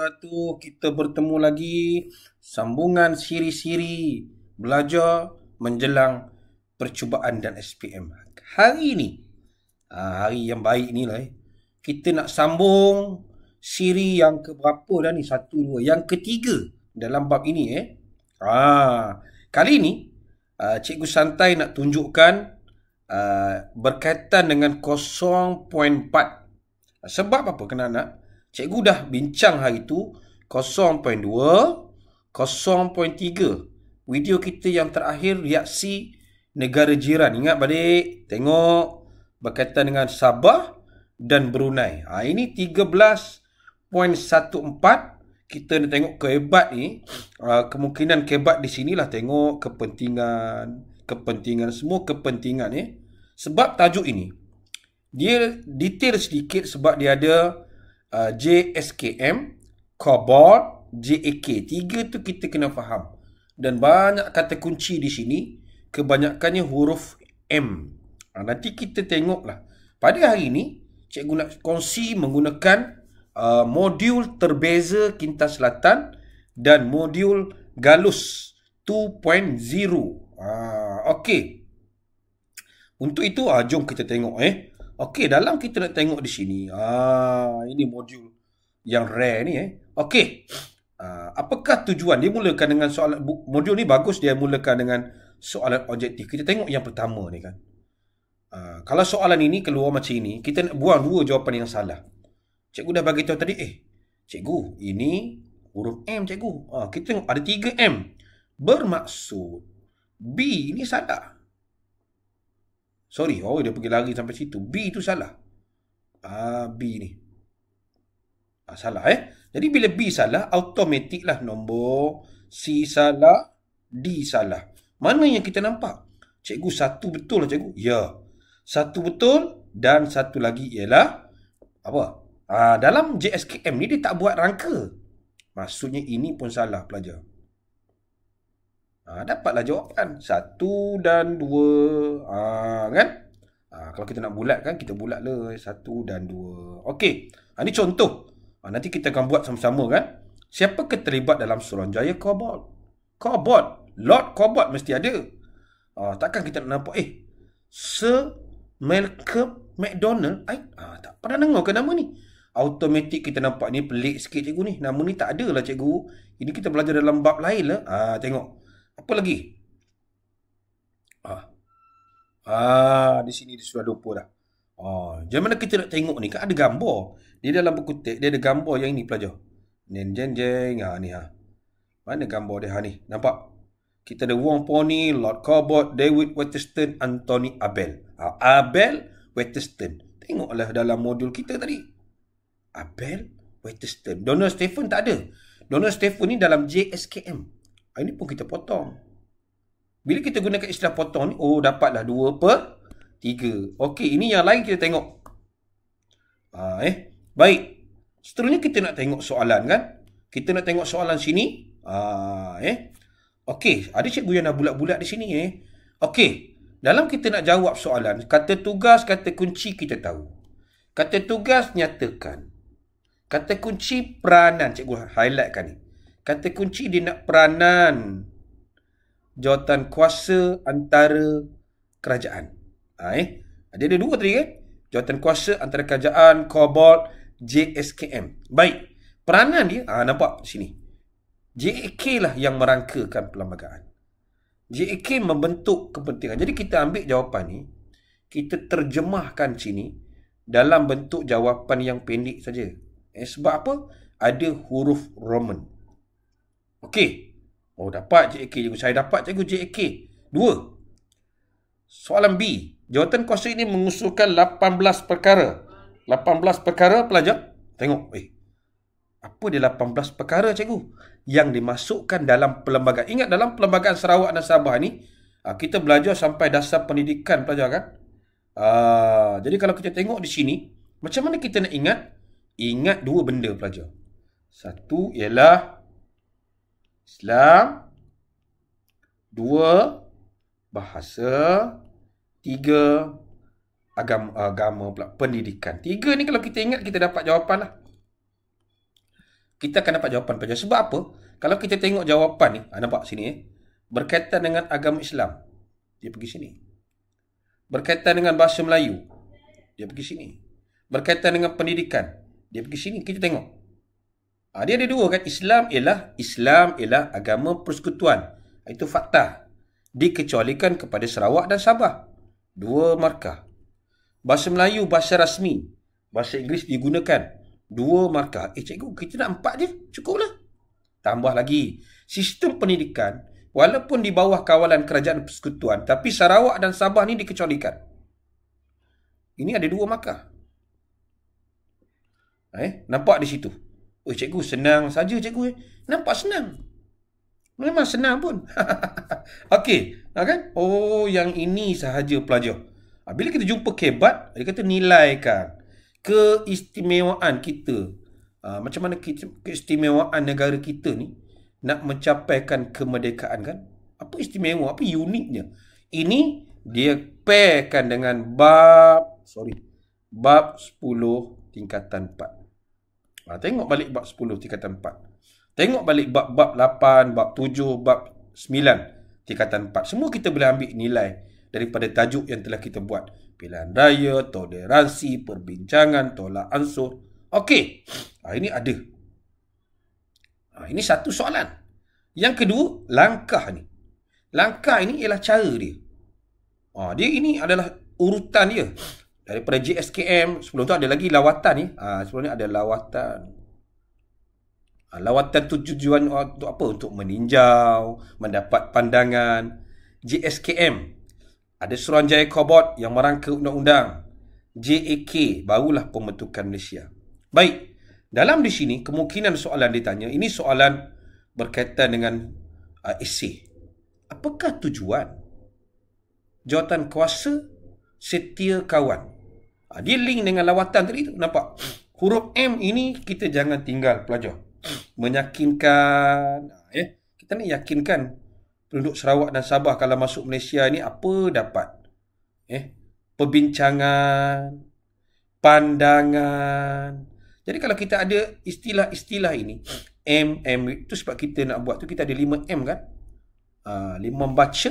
wabarakatuh. Kita bertemu lagi sambungan siri-siri belajar menjelang percubaan dan SPM. Hari ini, ha, hari yang baik ni lah eh. Kita nak sambung siri yang keberapa dah ni? Satu, dua. Yang ketiga dalam bab ini eh. Ah, kali ini, uh, Cikgu Santai nak tunjukkan berkaitan dengan 0.4. Sebab apa kena nak? cikgu dah bincang hari tu 0.2, 0.3. Video kita yang terakhir reaksi negara jiran. Ingat balik, tengok berkaitan dengan Sabah dan Brunei. Ha, ini 13.14. Kita nak tengok kehebat ni. Ha, kemungkinan kehebat di sini lah tengok kepentingan. Kepentingan, semua kepentingan ni. Sebab tajuk ini. Dia detail sedikit sebab dia ada uh, ah, JSKM, Kobol, JAK. Tiga tu kita kena faham. Dan banyak kata kunci di sini, kebanyakannya huruf M. Ha, nanti kita tengoklah. Pada hari ini, cikgu nak kongsi menggunakan uh, modul terbeza Kinta Selatan dan modul Galus 2.0. Ha, Okey. Untuk itu, ha, jom kita tengok eh. Okey, dalam kita nak tengok di sini. Ah, ini modul yang rare ni eh. Okey. Ah, apakah tujuan? Dia mulakan dengan soalan modul ni bagus dia mulakan dengan soalan objektif. Kita tengok yang pertama ni kan. Ah, kalau soalan ini keluar macam ini, kita nak buang dua jawapan yang salah. Cikgu dah bagi tahu tadi, eh, cikgu, ini huruf M cikgu. Ah, kita tengok ada 3 M. Bermaksud B ini salah. Sorry, oh dia pergi lari sampai situ. B tu salah. Ah B ni. Ah salah eh. Jadi bila B salah, automatiklah nombor C salah, D salah. Mana yang kita nampak? Cikgu satu betul lah cikgu. Ya. Satu betul dan satu lagi ialah apa? Ah dalam JSKM ni dia tak buat rangka. Maksudnya ini pun salah pelajar. Ha, dapatlah jawapan. Satu dan dua. Ha, kan? Ha, kalau kita nak bulat kan, kita bulat le. Satu dan dua. Okey. Ha, ini contoh. Ha, nanti kita akan buat sama-sama kan. Siapa keterlibat dalam Suranjaya Cobalt? Cobalt. Lord Cobalt mesti ada. Ha, takkan kita nak nampak, eh. Sir Malcolm McDonald. I, ha, tak pernah dengar ke nama ni. Automatik kita nampak ni pelik sikit cikgu ni. Nama ni tak ada lah cikgu. Ini kita belajar dalam bab lain lah. Ha, Tengok. Apa lagi? Ah. Ah, di sini dia sudah lupa dah. Ah, macam mana kita nak tengok ni? Kan ada gambar. Dia dalam buku tek, dia ada gambar yang ini pelajar. Nen jen jen ha ah, ni ha. Mana gambar dia ha ni? Nampak? Kita ada Wong Pony, Lord Cobot, David Waterston, Anthony Abel. Ha, Abel Waterston. Tengoklah dalam modul kita tadi. Abel Waterston. Donald Stephen tak ada. Donald Stephen ni dalam JSKM. Ah, ini pun kita potong. Bila kita gunakan istilah potong ni, oh dapatlah 2 per 3. Okey, ini yang lain kita tengok. Ha, eh. Baik. Seterusnya kita nak tengok soalan kan? Kita nak tengok soalan sini. Ha, eh. Okey, ada cikgu yang dah bulat-bulat di sini. Eh. Okey, dalam kita nak jawab soalan, kata tugas, kata kunci kita tahu. Kata tugas, nyatakan. Kata kunci peranan, cikgu highlightkan ni. Kata kunci dia nak peranan jawatan kuasa antara kerajaan. Ha, eh? Dia ada dua tadi kan? Jawatan kuasa antara kerajaan, kobold, JSKM. Baik. Peranan dia, ha, nampak sini. JAK lah yang merangkakan perlembagaan. JAK membentuk kepentingan. Jadi kita ambil jawapan ni, kita terjemahkan sini dalam bentuk jawapan yang pendek saja. Eh, sebab apa? Ada huruf Roman. Okey. Oh, dapat JAK cikgu. Saya dapat cikgu JAK. Dua. Soalan B. Jawatan kuasa ini mengusulkan 18 perkara. 18 perkara pelajar. Tengok. Eh. Apa dia 18 perkara cikgu? Yang dimasukkan dalam perlembagaan. Ingat dalam perlembagaan Sarawak dan Sabah ni. Ah, kita belajar sampai dasar pendidikan pelajar kan. Ah, jadi kalau kita tengok di sini. Macam mana kita nak ingat? Ingat dua benda pelajar. Satu ialah Islam. Dua, bahasa. Tiga, agama, agama pula. Pendidikan. Tiga ni kalau kita ingat, kita dapat jawapan lah. Kita akan dapat jawapan. Sebab apa? Kalau kita tengok jawapan ni, ah, nampak sini eh. Berkaitan dengan agama Islam. Dia pergi sini. Berkaitan dengan bahasa Melayu. Dia pergi sini. Berkaitan dengan pendidikan. Dia pergi sini. Kita tengok. Ha, dia ada dua kan. Islam ialah Islam ialah agama persekutuan. Itu fakta. Dikecualikan kepada Sarawak dan Sabah. Dua markah. Bahasa Melayu bahasa rasmi. Bahasa Inggeris digunakan. Dua markah. Eh cikgu kita nak empat je. Cukuplah. Tambah lagi. Sistem pendidikan walaupun di bawah kawalan kerajaan persekutuan tapi Sarawak dan Sabah ni dikecualikan. Ini ada dua markah. Eh, nampak di situ. Oh cikgu senang saja cikgu eh. Nampak senang. Memang senang pun. Okey. Ah, kan? Oh yang ini sahaja pelajar. Ah, bila kita jumpa kebat, dia kata nilaikan keistimewaan kita. Ah, macam mana keistimewaan negara kita ni nak mencapaikan kemerdekaan kan? Apa istimewa? Apa uniknya? Ini dia pairkan dengan bab sorry bab 10 tingkatan 4. Ha, tengok balik bab 10 tingkatan 4. Tengok balik bab bab 8, bab 7, bab 9 tingkatan 4. Semua kita boleh ambil nilai daripada tajuk yang telah kita buat. Pilihan raya, toleransi, perbincangan, tolak ansur. Okey. Ha, ini ada. Ha, ini satu soalan. Yang kedua, langkah ni. Langkah ini ialah cara dia. Ha, dia ini adalah urutan dia daripada JSKM sebelum tu ada lagi lawatan ni ha, sebelum ni ada lawatan ha, lawatan tu tujuan untuk apa untuk meninjau mendapat pandangan JSKM ada Suruhanjaya Korbot yang merangka undang-undang JAK barulah pembentukan Malaysia baik dalam di sini kemungkinan soalan ditanya ini soalan berkaitan dengan uh, ah, isi apakah tujuan jawatan kuasa setia kawan Ah, dia link dengan lawatan tadi tu Nampak? Huruf M ini kita jangan tinggal pelajar Menyakinkan ah, ya? Kita nak yakinkan Penduduk Sarawak dan Sabah kalau masuk Malaysia ni Apa dapat? Eh? Perbincangan Pandangan Jadi kalau kita ada istilah-istilah ini M, M Itu sebab kita nak buat tu Kita ada 5 M kan? Uh, ah, 5 membaca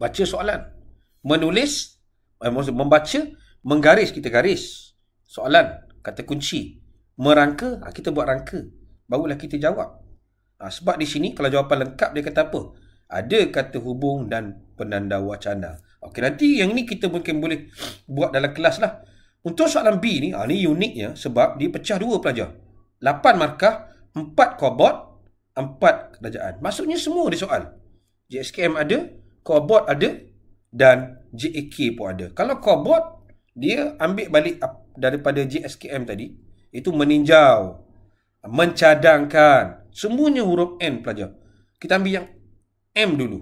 Baca soalan Menulis Eh, membaca menggaris kita garis soalan kata kunci merangka ah, kita buat rangka barulah kita jawab ah, sebab di sini kalau jawapan lengkap dia kata apa ada kata hubung dan penanda wacana okey nanti yang ni kita mungkin boleh buat dalam kelas lah untuk soalan B ni ah, ni uniknya sebab dia pecah dua pelajar Lapan markah empat kobot empat kerajaan maksudnya semua di soal JSKM ada kobot ada dan JAK pun ada. Kalau kau dia ambil balik daripada JSKM tadi. Itu meninjau. Mencadangkan. Semuanya huruf N pelajar. Kita ambil yang M dulu.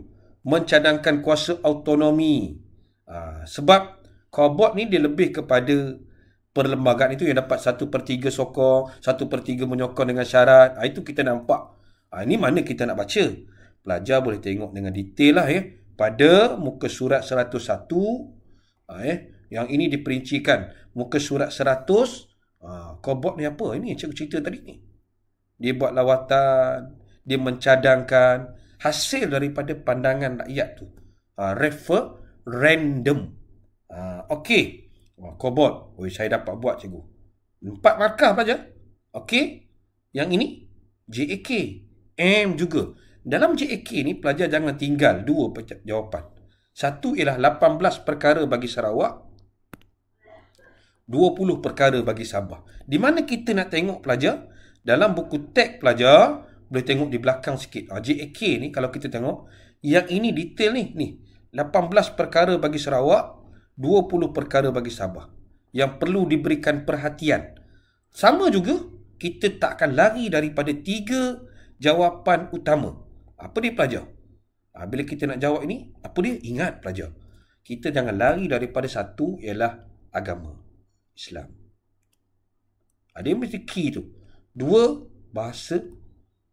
Mencadangkan kuasa autonomi. Ah, sebab korbot ni dia lebih kepada perlembagaan itu yang dapat 1 per 3 sokong, 1 per 3 menyokong dengan syarat. Ah, itu kita nampak. Ah, ini mana kita nak baca. Pelajar boleh tengok dengan detail lah ya pada muka surat 101 ah, eh yang ini diperincikan muka surat 100 ah uh, kau buat ni apa ini cikgu cerita tadi ni dia buat lawatan dia mencadangkan hasil daripada pandangan rakyat tu uh, refer random uh, okey Wah, kobot. Oi, saya dapat buat, cikgu. Empat markah pelajar. Okey. Yang ini, JAK. M juga. Dalam JAK ni pelajar jangan tinggal dua jawapan. Satu ialah 18 perkara bagi Sarawak. 20 perkara bagi Sabah. Di mana kita nak tengok pelajar? Dalam buku teks pelajar, boleh tengok di belakang sikit. Ha, ah, JAK ni kalau kita tengok, yang ini detail ni. ni 18 perkara bagi Sarawak, 20 perkara bagi Sabah. Yang perlu diberikan perhatian. Sama juga, kita takkan akan lari daripada tiga jawapan utama. Apa dia pelajar? Ha, bila kita nak jawab ini, apa dia? Ingat pelajar. Kita jangan lari daripada satu ialah agama. Islam. Ha, dia mesti key tu. Dua, bahasa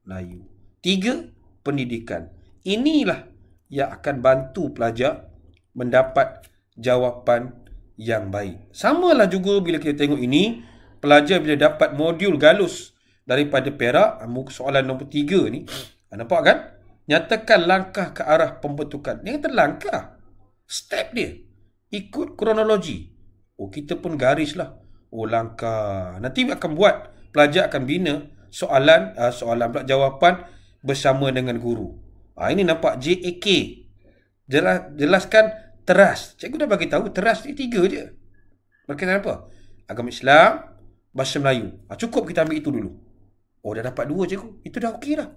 Melayu. Tiga, pendidikan. Inilah yang akan bantu pelajar mendapat jawapan yang baik. lah juga bila kita tengok ini, pelajar bila dapat modul galus daripada Perak, ah, muka soalan nombor tiga ni, nampak kan? nyatakan langkah ke arah pembentukan. Dia kata langkah. Step dia. Ikut kronologi. Oh, kita pun garis lah. Oh, langkah. Nanti akan buat, pelajar akan bina soalan, uh, soalan pula jawapan bersama dengan guru. Ah, ini nampak JAK. Jelas, jelaskan teras. Cikgu dah bagi tahu teras ni tiga je. Berkaitan apa? Agama Islam, Bahasa Melayu. Ah, cukup kita ambil itu dulu. Oh, dah dapat dua cikgu. Itu dah okey dah.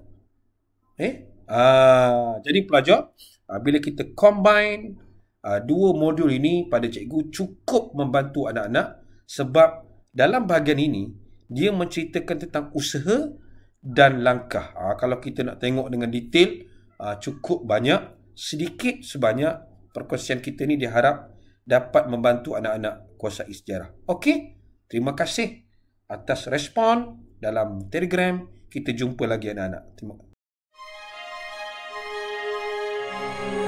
Eh, Uh, jadi pelajar, uh, bila kita combine uh, dua modul ini pada cikgu cukup membantu anak-anak sebab dalam bahagian ini dia menceritakan tentang usaha dan langkah. Uh, kalau kita nak tengok dengan detail, uh, cukup banyak, sedikit sebanyak perkongsian kita ini diharap dapat membantu anak-anak kuasa sejarah. Okey, terima kasih atas respon dalam telegram. Kita jumpa lagi anak-anak. Terima kasih. thank you